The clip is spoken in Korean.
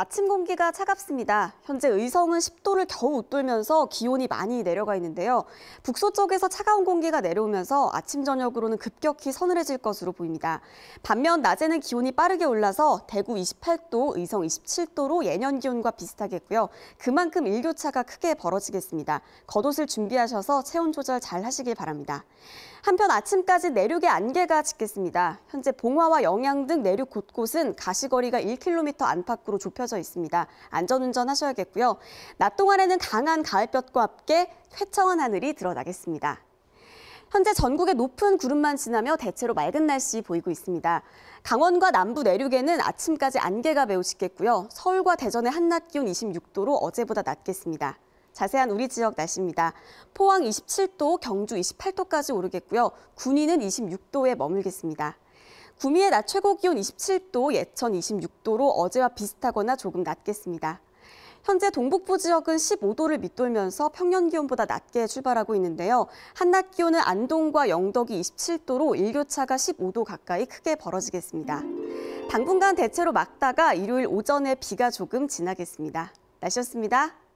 아침 공기가 차갑습니다. 현재 의성은 10도를 겨우 웃돌면서 기온이 많이 내려가 있는데요. 북서 쪽에서 차가운 공기가 내려오면서 아침 저녁으로는 급격히 서늘해질 것으로 보입니다. 반면 낮에는 기온이 빠르게 올라서 대구 28도, 의성 27도로 예년 기온과 비슷하겠고요. 그만큼 일교차가 크게 벌어지겠습니다. 겉옷을 준비하셔서 체온 조절 잘 하시길 바랍니다. 한편 아침까지 내륙에 안개가 짙겠습니다. 현재 봉화와 영양 등 내륙 곳곳은 가시거리가 1km 안팎으로 좁혀 알려져 있습니다. 안전운전 하셔야겠고요. 낮 동안에는 강한 가을볕과 함께 쾌청한 하늘이 드러나겠습니다. 현재 전국에 높은 구름만 지나며 대체로 맑은 날씨 보이고 있습니다. 강원과 남부 내륙에는 아침까지 안개가 매우 짙겠고요. 서울과 대전의 한낮 기온 26도로 어제보다 낮겠습니다. 자세한 우리 지역 날씨입니다. 포항 27도, 경주 28도까지 오르겠고요. 군위는 26도에 머물겠습니다. 구미의 낮 최고 기온 27도, 예천 26도로 어제와 비슷하거나 조금 낮겠습니다. 현재 동북부 지역은 15도를 밑돌면서 평년 기온보다 낮게 출발하고 있는데요. 한낮 기온은 안동과 영덕이 27도로 일교차가 15도 가까이 크게 벌어지겠습니다. 당분간 대체로 막다가 일요일 오전에 비가 조금 지나겠습니다. 날씨였습니다.